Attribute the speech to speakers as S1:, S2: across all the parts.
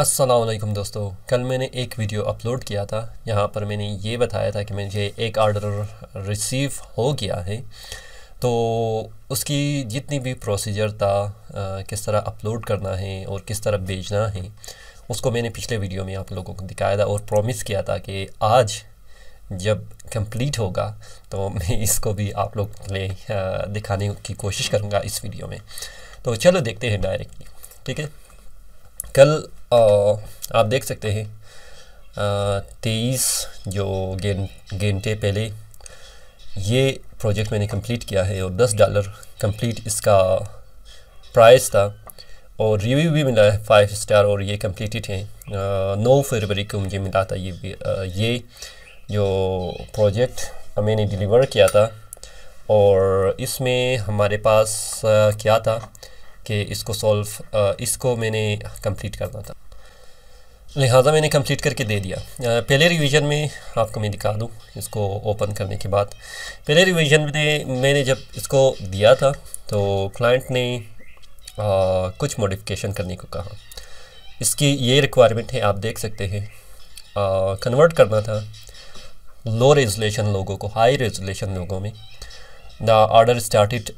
S1: असलम दोस्तों कल मैंने एक वीडियो अपलोड किया था यहाँ पर मैंने ये बताया था कि मुझे एक आर्डर रिसीव हो गया है तो उसकी जितनी भी प्रोसीजर था आ, किस तरह अपलोड करना है और किस तरह भेजना है उसको मैंने पिछले वीडियो में आप लोगों को दिखाया था और प्रॉमिस किया था कि आज जब कंप्लीट होगा तो मैं इसको भी आप लोग ले दिखाने की कोशिश करूँगा इस वीडियो में तो चलो देखते हैं डायरेक्टली ठीक है कल आ, आप देख सकते हैं तेईस जो गें घंटे पहले ये प्रोजेक्ट मैंने कंप्लीट किया है और दस डॉलर कंप्लीट इसका प्राइस था और रिव्यू भी मिला है फाइव स्टार और ये कंप्लीटेड है नौ फरवरी को मुझे मिला था ये आ, ये जो प्रोजेक्ट मैंने डिलीवर किया था और इसमें हमारे पास आ, क्या था कि इसको सॉल्व इसको मैंने कंप्लीट करना था लिहाजा मैंने कंप्लीट करके दे दिया पहले रिवीजन में आपको मैं दिखा दूँ इसको ओपन करने के बाद पहले रिवीजन में मैंने जब इसको दिया था तो क्लाइंट ने आ, कुछ मॉडिफिकेशन करने को कहा इसकी ये रिक्वायरमेंट है आप देख सकते हैं कन्वर्ट करना था लो रेजोलेशन लोगों को हाई रेजोलेशन लोगों में the order started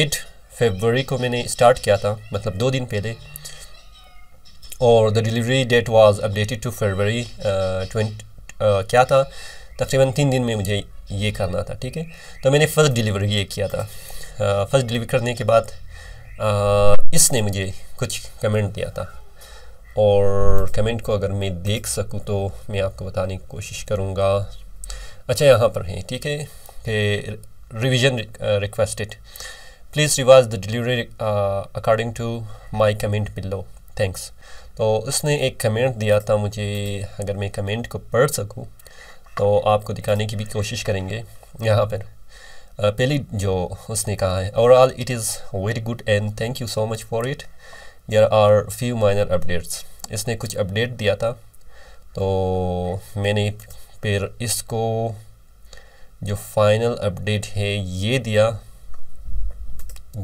S1: at February को मैंने स्टार्ट किया था मतलब दो दिन पहले और the delivery date was updated to February twenty क्या था तकरीबन तीन दिन में मुझे ये करना था ठीक है तो मैंने फ़र्स्ट डिलीवरी ये किया था फ़र्स्ट uh, डिलीवरी करने के बाद uh, इसने मुझे कुछ कमेंट दिया था और कमेंट को अगर मैं देख सकूँ तो मैं आपको बताने की कोशिश करूँगा अच्छा यहाँ पर है ठीक है revision requested please revise the delivery according to my comment below thanks तो उसने एक कमेंट दिया था मुझे अगर मैं कमेंट को पढ़ सकूँ तो आपको दिखाने की भी कोशिश करेंगे यहाँ पर पहले जो उसने कहा है overall it is very good and thank you so much for it there are few minor updates इसने कुछ अपडेट दिया था तो मैंने फिर इसको जो फाइनल अपडेट है ये दिया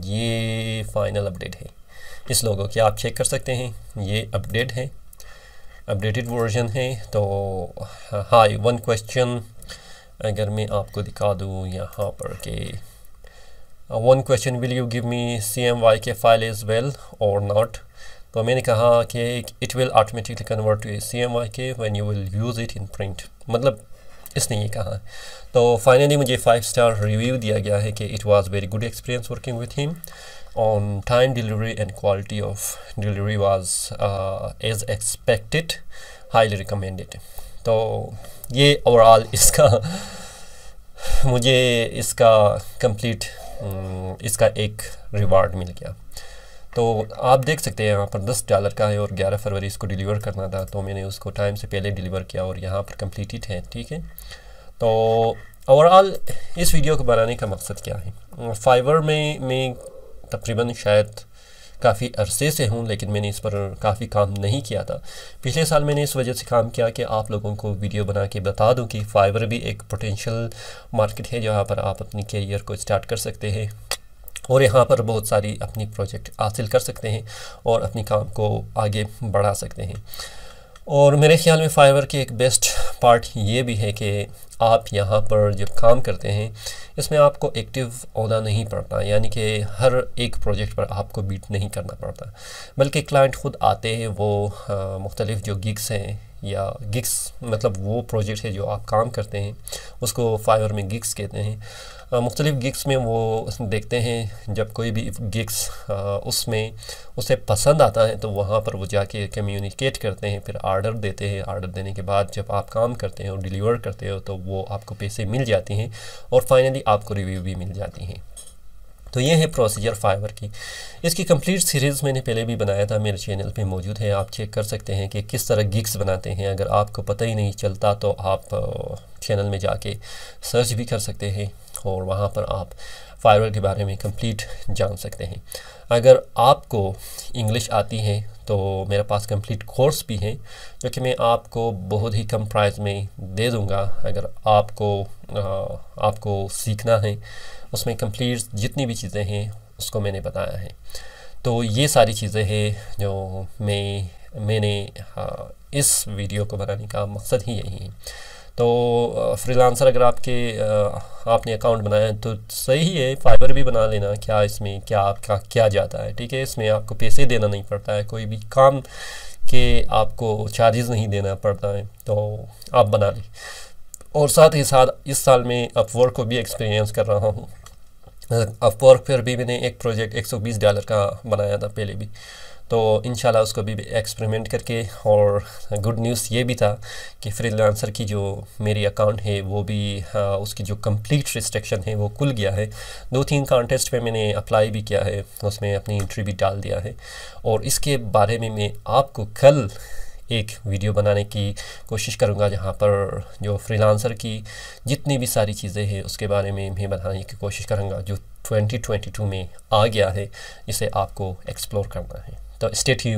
S1: ये फाइनल अपडेट है इस लोगों की आप चेक कर सकते हैं ये अपडेट है अपडेटेड वर्जन है तो हाय वन क्वेश्चन अगर मैं आपको दिखा दूँ यहाँ पर के one question will you give me C M Y K file as well और नॉट तो मैंने कहा कि it will automatically convert to C M Y K when you will use it in print मतलब इसने ये कहा तो फाइनली मुझे फाइव स्टार रिव्यू दिया गया है कि it was very good experience working with him on time delivery and quality of delivery was as expected highly recommended तो ये ओवरऑल इसका मुझे इसका कंप्लीट mm, इसका एक रिवार्ड मिल गया तो आप देख सकते हैं यहाँ पर दस डॉलर का है और ग्यारह फरवरी इसको डिलीवर करना था तो मैंने उसको टाइम से पहले डिलीवर किया और यहाँ पर कम्प्लीटेड है ठीक है तो ओवरऑल इस वीडियो को बनाने का मकसद क्या है फाइबर में मैं तकरीबन शायद काफ़ी अरसे से हूँ लेकिन मैंने इस पर काफ़ी काम नहीं किया था पिछले साल मैंने इस वजह से काम किया कि आप लोगों को वीडियो बना के बता दूँ कि फ़ाइबर भी एक पोटेंशियल मार्केट है जहाँ पर आप अपनी करियर को स्टार्ट कर सकते हैं और यहाँ पर बहुत सारी अपनी प्रोजेक्ट हासिल कर सकते हैं और अपनी काम को आगे बढ़ा सकते हैं और मेरे ख्याल में फाइवर के एक बेस्ट पार्ट ये भी है कि आप यहाँ पर जब काम करते हैं इसमें आपको एक्टिव होना नहीं पड़ता यानी कि हर एक प्रोजेक्ट पर आपको बीट नहीं करना पड़ता बल्कि क्लाइंट ख़ुद आते हैं वो मुख्तलिफ़ जो गिग्स हैं या गिग्स मतलब वो प्रोजेक्ट है जो आप काम करते हैं उसको फाइवर में गिग्स कहते हैं मुख्तलिफ़ गिग्स में वो देखते हैं जब कोई भी गिग्स उसमें उसे पसंद आता है तो वहाँ पर वो जाके कम्युनिकेट करते हैं फिर आर्डर देते हैं आर्डर देने के बाद जब आप काम करते हैं और डिलीवर करते हो तो वो आपको पैसे मिल जाती हैं और फाइनली आपको रिव्यू भी मिल जाती हैं तो ये है प्रोसीजर फाइवर की इसकी कंप्लीट सीरीज़ मैंने पहले भी बनाया था मेरे चैनल पे मौजूद है आप चेक कर सकते हैं कि किस तरह गिग्स बनाते हैं अगर आपको पता ही नहीं चलता तो आप चैनल में जाके सर्च भी कर सकते हैं और वहाँ पर आप फायरवॉल के बारे में कंप्लीट जान सकते हैं अगर आपको इंग्लिश आती है तो मेरे पास कंप्लीट कोर्स भी है जो कि मैं आपको बहुत ही कम प्राइस में दे दूँगा अगर आपको आ, आपको सीखना है उसमें कंप्लीट जितनी भी चीज़ें हैं उसको मैंने बताया है तो ये सारी चीज़ें हैं जो मैं मैंने आ, इस वीडियो को बनाने का मकसद ही यही है तो फ्रीलांसर अगर आपके आपने अकाउंट बनाया है तो सही है फाइबर भी बना लेना क्या इसमें क्या आपका क्या जाता है ठीक है इसमें आपको पैसे देना नहीं पड़ता है कोई भी काम के आपको चार्जेस नहीं देना पड़ता है तो आप बना लें और साथ ही साथ इस साल में अपवर्क को भी एक्सपीरियंस कर रहा हूँ अपवर्क पर भी मैंने एक प्रोजेक्ट एक डॉलर का बनाया था पहले भी तो इन उसको भी एक्सपेरिमेंट करके और गुड न्यूज़ ये भी था कि फ्रीलांसर की जो मेरी अकाउंट है वो भी हाँ, उसकी जो कंप्लीट रिस्ट्रिक्शन है वो खुल गया है दो तीन कॉन्टेस्ट पे मैंने अप्लाई भी किया है उसमें अपनी इंट्री भी डाल दिया है और इसके बारे में मैं आपको कल एक वीडियो बनाने की कोशिश करूँगा जहाँ पर जो फ्रीलांसर की जितनी भी सारी चीज़ें हैं उसके बारे में भी बनाने की कोशिश करूँगा जो 2022 में आ गया है इसे आपको एक्सप्लोर करना है तो स्टेट ही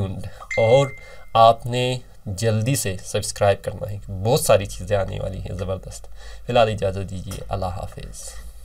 S1: और आपने जल्दी से सब्सक्राइब करना है बहुत सारी चीज़ें आने वाली हैं ज़बरदस्त फ़िलहाल इजाज़त दीजिए अल्लाह हाफिज़